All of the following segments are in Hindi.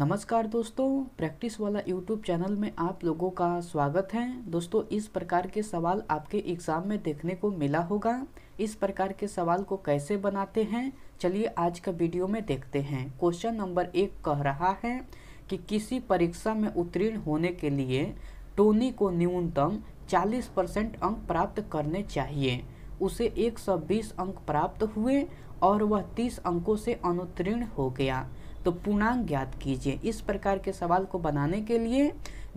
नमस्कार दोस्तों प्रैक्टिस वाला यूट्यूब चैनल में आप लोगों का स्वागत है दोस्तों इस प्रकार के सवाल आपके एग्ज़ाम में देखने को मिला होगा इस प्रकार के सवाल को कैसे बनाते हैं चलिए आज का वीडियो में देखते हैं क्वेश्चन नंबर एक कह रहा है कि किसी परीक्षा में उत्तीर्ण होने के लिए टोनी को न्यूनतम चालीस परसेंट अंक प्राप्त करने चाहिए उसे एक अंक प्राप्त हुए और वह तीस अंकों से अनुत्तीर्ण हो गया तो पूर्णांक ज्ञात कीजिए इस प्रकार के सवाल को बनाने के लिए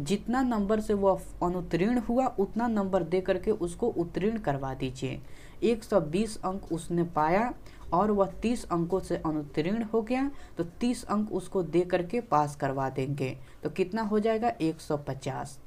जितना नंबर से वो अनुत्तीर्ण हुआ उतना नंबर दे करके उसको उत्तीर्ण करवा दीजिए 120 अंक उसने पाया और वह 30 अंकों से अनुत्तीर्ण हो गया तो 30 अंक उसको दे करके पास करवा देंगे तो कितना हो जाएगा 150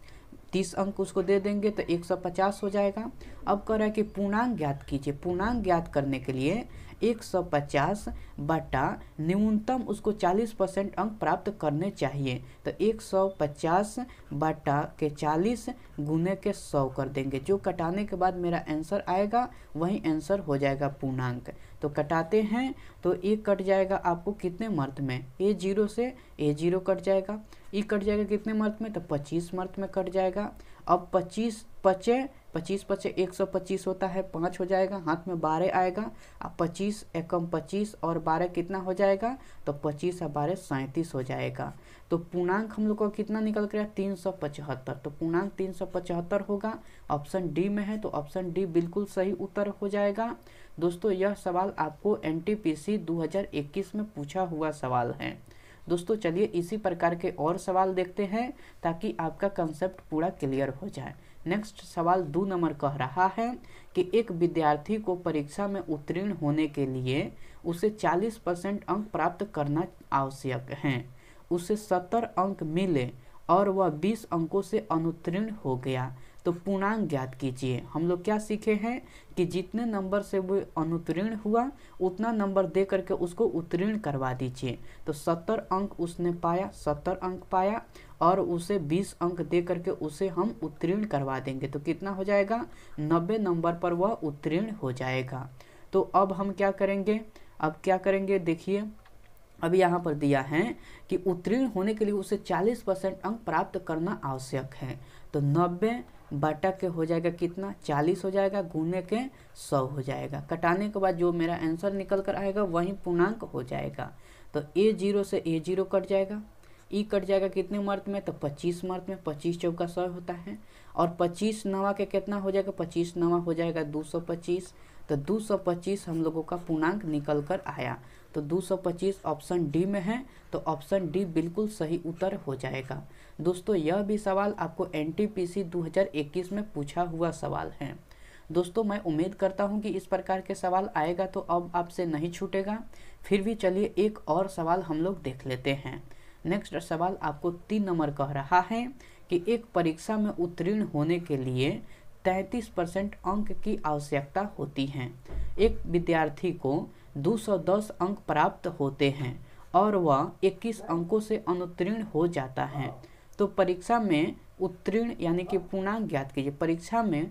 30 अंक उसको दे देंगे तो 150 हो जाएगा अब कह रहा है कि पूर्णांक ज्ञात कीजिए पूर्णांक ज्ञात करने के लिए 150 बटा न्यूनतम उसको 40 परसेंट अंक प्राप्त करने चाहिए तो 150 बटा के 40 गुने के 100 कर देंगे जो कटाने के बाद मेरा आंसर आएगा वही आंसर हो जाएगा पूर्णांक तो कटाते हैं तो एक कट जाएगा आपको कितने मर्थ में ए जीरो से ए जीरो कट जाएगा ई कट जाएगा कितने मर्थ में तो 25 मर्थ में कट जाएगा अब 25 पचे पच्चीस पच्चीस एक सौ पच्चीस होता है पाँच हो जाएगा हाथ में बारह आएगा अब पच्चीस एकम पच्चीस और बारह कितना हो जाएगा तो पच्चीस और बारह सैंतीस हो जाएगा तो पूर्णांक हम लोग को कितना निकल कर तीन सौ पचहत्तर तो पूर्णांक तीन सौ पचहत्तर होगा ऑप्शन डी में है तो ऑप्शन डी बिल्कुल सही उत्तर हो जाएगा दोस्तों यह सवाल आपको एन टी पी सी दो हज़ार इक्कीस में पूछा हुआ सवाल है दोस्तों चलिए इसी प्रकार के और सवाल देखते हैं ताकि आपका कंसेप्ट पूरा क्लियर हो जाए नेक्स्ट सवाल दो नंबर कह रहा है कि एक विद्यार्थी को परीक्षा में उत्तीर्ण होने के लिए उसे 40 परसेंट अंक प्राप्त करना आवश्यक है उसे 70 अंक मिले और वह 20 अंकों से अनुत्तीर्ण हो गया तो पूर्णांक ज्ञात कीजिए हम लोग क्या सीखे हैं कि जितने नंबर से वो अनुत्तीर्ण हुआ उतना नंबर दे करके उसको उत्तीर्ण करवा दीजिए तो सत्तर अंक उसने पाया सत्तर अंक पाया और उसे बीस अंक दे करके उसे हम उत्तीर्ण करवा देंगे तो कितना हो जाएगा नब्बे नंबर पर वह उत्तीर्ण हो जाएगा तो अब हम क्या करेंगे अब क्या करेंगे देखिए अब यहाँ पर दिया है कि उत्तीर्ण होने के लिए उसे 40 परसेंट अंक प्राप्त करना आवश्यक है तो 90 बटक के हो जाएगा कितना चालीस हो जाएगा गुने के सौ हो जाएगा कटाने के बाद जो मेरा आंसर निकल कर आएगा वही पूर्णांक हो जाएगा तो ए जीरो से ए जीरो कट जाएगा ई e कट जाएगा कितने मर्त में तो पच्चीस मर्त में पच्चीस चौका सौ होता है और पच्चीस नवा के कितना हो जाएगा पच्चीस नवा हो जाएगा दो सौ पच्चीस तो दो सौ पच्चीस हम लोगों का पूर्णांक निकल कर आया तो दो सौ पच्चीस ऑप्शन डी में है तो ऑप्शन डी बिल्कुल सही उत्तर हो जाएगा दोस्तों यह भी सवाल आपको एन टी पी सी दो हज़ार इक्कीस में पूछा हुआ सवाल है दोस्तों मैं उम्मीद करता हूं कि इस प्रकार के सवाल आएगा तो अब आपसे नहीं छूटेगा फिर भी चलिए एक और सवाल हम लोग देख लेते हैं नेक्स्ट सवाल आपको तीन नंबर कह रहा है कि एक परीक्षा में उत्तीर्ण होने के लिए तैंतीस परसेंट अंक की आवश्यकता होती है एक विद्यार्थी को 210 अंक प्राप्त होते हैं और वह 21 अंकों से अनुत्तीर्ण हो जाता है तो परीक्षा में उत्तीर्ण यानी कि पूर्णांक ज्ञात कीजिए परीक्षा में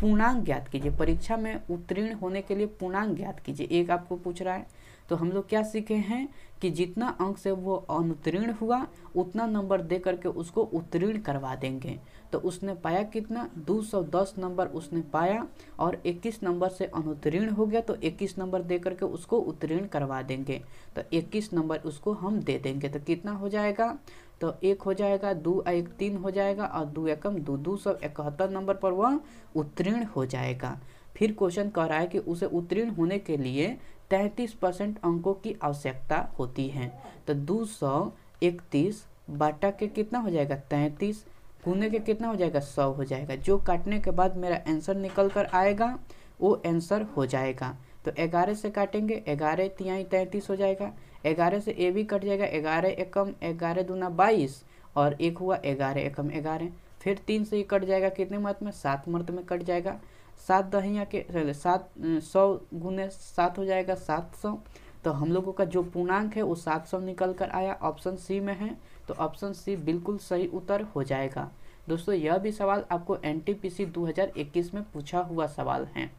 पूर्णांक ज्ञात कीजिए परीक्षा में उत्तीर्ण होने के लिए पूर्णांक ज्ञात कीजिए एक आपको पूछ रहा है तो हम लोग क्या सीखे हैं कि जितना अंक से वो अनुत्तीर्ण हुआ उतना नंबर दे करके उसको उत्तीर्ण करवा देंगे तो उसने पाया कितना 210 नंबर उसने पाया और 21 नंबर से अनुत्तीर्ण हो गया तो 21 नंबर दे करके उसको उत्तीर्ण करवा देंगे तो 21 नंबर उसको हम दे देंगे तो कितना हो जाएगा तो एक हो जाएगा दो एक तीन हो जाएगा और दो एकम दो दो सौ इकहत्तर नंबर पर वह उत्तीर्ण हो जाएगा फिर क्वेश्चन कह रहा है कि उसे उत्तीर्ण होने के लिए तैंतीस परसेंट अंकों की आवश्यकता होती है तो दो सौ इकतीस बाटा के कितना हो जाएगा तैंतीस गुने के कितना हो जाएगा सौ हो जाएगा जो काटने के बाद मेरा आंसर निकल कर आएगा वो आंसर हो जाएगा तो ग्यारह से काटेंगे ग्यारह तिहाई तैंतीस हो जाएगा ग्यारह से ए भी कट जाएगा ग्यारह एकम ग्यारह दूना बाईस और एक हुआ ग्यारह एकम ग्यारह फिर तीन से ये कट जाएगा कितने मत में सात मर्त में कट जाएगा सात दहिया के सात सौ गुने सात हो जाएगा सात सौ तो हम लोगों का जो पूर्णांक है वो सात सौ निकल कर आया ऑप्शन सी में है तो ऑप्शन सी बिल्कुल सही उत्तर हो जाएगा दोस्तों यह भी सवाल आपको एन टी पी सी दो हजार इक्कीस में पूछा हुआ सवाल है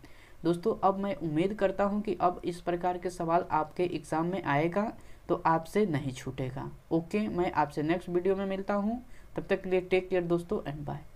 दोस्तों अब मैं उम्मीद करता हूँ कि अब इस प्रकार के सवाल आपके एग्ज़ाम में आएगा तो आपसे नहीं छूटेगा ओके मैं आपसे नेक्स्ट वीडियो में मिलता हूँ तब तक के लिए टेक केयर दोस्तों एंड बाय